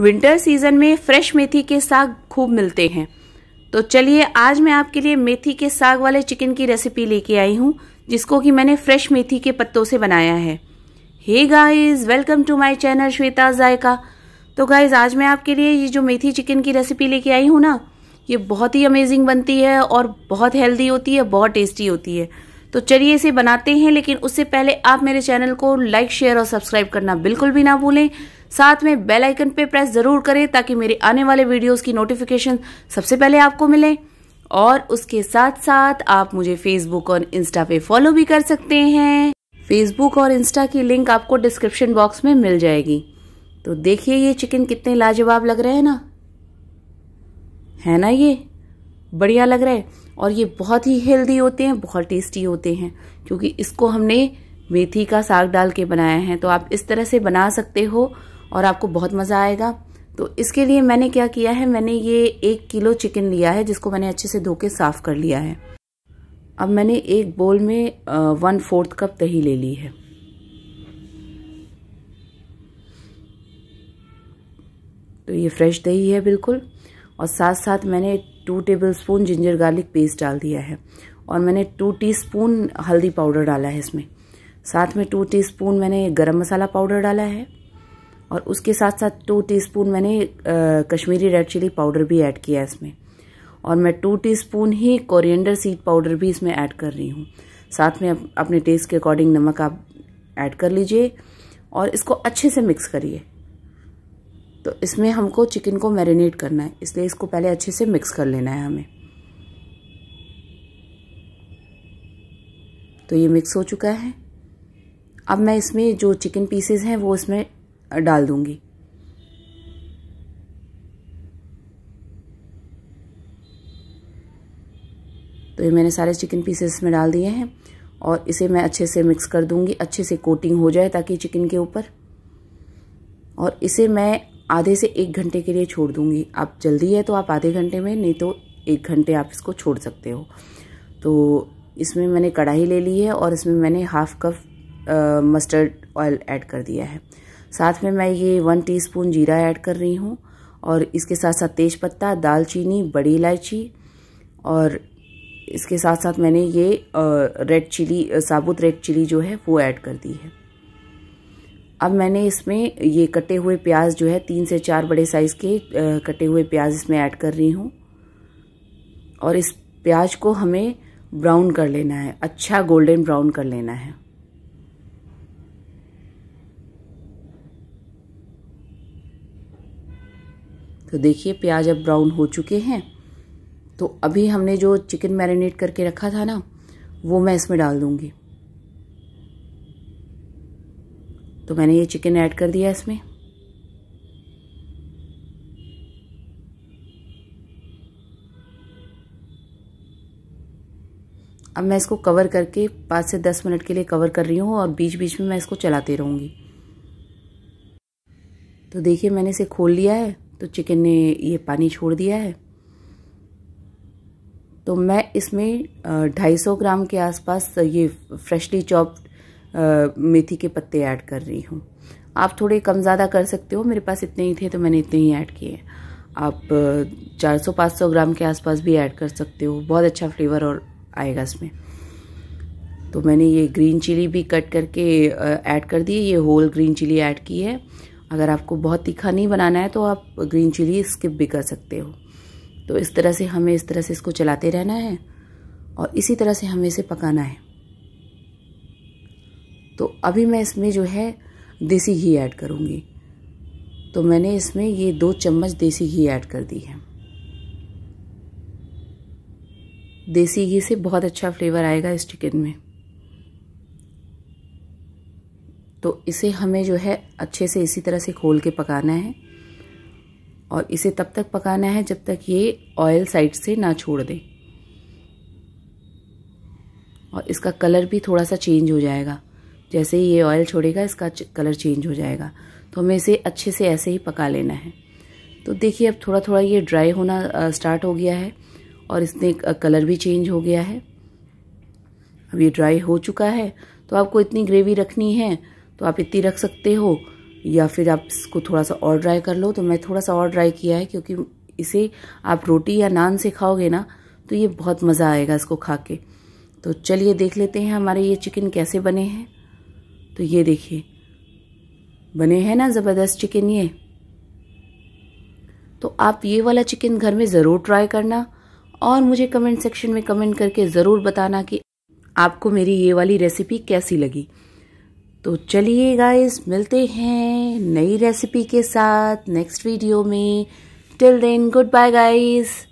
winter season में fresh मेथी के साग खूब मिलते हैं तो चलिए आज मैं आपके लिए मेथी के साग वाले चिकन की रेसिपी लेके आई हूँ जिसको कि मैंने फ्रेश मेथी के पत्तों से बनाया है hey guys welcome to my channel Shweta Zaika तो गाइज आज मैं आपके लिए ये जो मेथी चिकन की रेसिपी लेके आई हूँ ना ये बहुत ही अमेजिंग बनती है और बहुत हेल्दी होती है बहुत टेस्टी होती है तो चलिए इसे बनाते हैं लेकिन उससे पहले आप मेरे चैनल को लाइक शेयर और सब्सक्राइब करना बिल्कुल भी ना भूलें साथ में बेल आइकन पे प्रेस जरूर करें ताकि मेरे आने वाले वीडियोस की नोटिफिकेशन सबसे पहले आपको मिले और उसके साथ साथ आप मुझे फेसबुक और इंस्टा पे फॉलो भी कर सकते हैं फेसबुक और इंस्टा की लिंक आपको डिस्क्रिप्शन बॉक्स में मिल जाएगी तो देखिए ये चिकन कितने लाजवाब लग रहे हैं ना है ना ये बढ़िया लग रहा है और ये बहुत ही हेल्दी होते हैं बहुत टेस्टी होते हैं क्योंकि इसको हमने मेथी का साग डाल के बनाया है तो आप इस तरह से बना सकते हो और आपको बहुत मज़ा आएगा तो इसके लिए मैंने क्या किया है मैंने ये एक किलो चिकन लिया है जिसको मैंने अच्छे से धो के साफ़ कर लिया है अब मैंने एक बोल में वन फोर्थ कप दही ले ली है तो ये फ्रेश दही है बिल्कुल और साथ साथ मैंने two tablespoon ginger garlic paste डाल दिया है और मैंने टू टीस्पून हल्दी पाउडर डाला है इसमें साथ में टू टीस्पून मैंने गरम मसाला पाउडर डाला है और उसके साथ साथ टू टीस्पून मैंने आ, कश्मीरी रेड चिली पाउडर भी ऐड किया है इसमें और मैं टू टीस्पून ही कोरिएंडर सीड पाउडर भी इसमें ऐड कर रही हूँ साथ में अप, अपने टेस्ट के अकॉर्डिंग नमक आप ऐड कर लीजिए और इसको अच्छे से मिक्स करिए तो इसमें हमको चिकन को मैरिनेट करना है इसलिए इसको पहले अच्छे से मिक्स कर लेना है हमें तो ये मिक्स हो चुका है अब मैं इसमें जो चिकन पीसेज हैं वो इसमें डाल दूंगी तो ये मैंने सारे चिकन पीसेस में डाल दिए हैं और इसे मैं अच्छे से मिक्स कर दूंगी अच्छे से कोटिंग हो जाए ताकि चिकन के ऊपर और इसे मैं आधे से एक घंटे के लिए छोड़ दूंगी आप जल्दी है तो आप आधे घंटे में नहीं तो एक घंटे आप इसको छोड़ सकते हो तो इसमें मैंने कढ़ाई ले ली है और इसमें मैंने half cup mustard oil add कर दिया है साथ में मैं ये वन टीस्पून जीरा ऐड कर रही हूँ और इसके साथ साथ तेज पत्ता दालचीनी बड़ी इलायची और इसके साथ साथ मैंने ये रेड चिली साबुत रेड चिली जो है वो ऐड कर दी है अब मैंने इसमें ये कटे हुए प्याज जो है तीन से चार बड़े साइज़ के कटे हुए प्याज इसमें ऐड कर रही हूँ और इस प्याज को हमें ब्राउन कर लेना है अच्छा गोल्डन ब्राउन कर लेना है तो देखिए प्याज अब ब्राउन हो चुके हैं तो अभी हमने जो चिकन मैरिनेट करके रखा था ना वो मैं इसमें डाल दूंगी तो मैंने ये चिकन ऐड कर दिया इसमें अब मैं इसको कवर करके पाँच से दस मिनट के लिए कवर कर रही हूँ और बीच बीच में मैं इसको चलाते रहूँगी तो देखिए मैंने इसे खोल लिया है तो चिकन ने ये पानी छोड़ दिया है तो मैं इसमें 250 ग्राम के आसपास ये फ्रेशली चॉप्ड मेथी के पत्ते ऐड कर रही हूँ आप थोड़े कम ज़्यादा कर सकते हो मेरे पास इतने ही थे तो मैंने इतने ही ऐड किए आप 400-500 ग्राम के आसपास भी ऐड कर सकते हो बहुत अच्छा फ्लेवर और आएगा इसमें तो मैंने ये ग्रीन चिली भी कट करके ऐड कर दी ये होल ग्रीन चिली ऐड की है अगर आपको बहुत तीखा नहीं बनाना है तो आप ग्रीन चिली स्किप भी कर सकते हो तो इस तरह से हमें इस तरह से इसको चलाते रहना है और इसी तरह से हमें इसे पकाना है तो अभी मैं इसमें जो है देसी घी ऐड करूँगी तो मैंने इसमें ये दो चम्मच देसी घी ऐड कर दी है देसी घी से बहुत अच्छा फ्लेवर आएगा इस चिकन में तो इसे हमें जो है अच्छे से इसी तरह से खोल के पकाना है और इसे तब तक पकाना है जब तक ये ऑयल साइड से ना छोड़ दें और इसका कलर भी थोड़ा सा चेंज हो जाएगा जैसे ही ये ऑयल छोड़ेगा इसका कलर चेंज हो जाएगा तो हमें इसे अच्छे से ऐसे ही पका लेना है तो देखिए अब थोड़ा थोड़ा ये ड्राई होना स्टार्ट हो गया है और इसने कलर भी चेंज हो गया है अब ये ड्राई हो चुका है तो आपको इतनी ग्रेवी रखनी है तो आप इतनी रख सकते हो या फिर आप इसको थोड़ा सा और ड्राई कर लो तो मैं थोड़ा सा और ड्राई किया है क्योंकि इसे आप रोटी या नान से खाओगे ना तो ये बहुत मज़ा आएगा इसको खा के तो चलिए देख लेते हैं हमारे ये चिकन कैसे बने हैं तो ये देखिए बने हैं ना ज़बरदस्त चिकन ये तो आप ये वाला चिकन घर में ज़रूर ट्राई करना और मुझे कमेंट सेक्शन में कमेंट करके ज़रूर बताना कि आपको मेरी ये वाली रेसिपी कैसी लगी तो चलिए गाइस मिलते हैं नई रेसिपी के साथ नेक्स्ट वीडियो में till then goodbye guys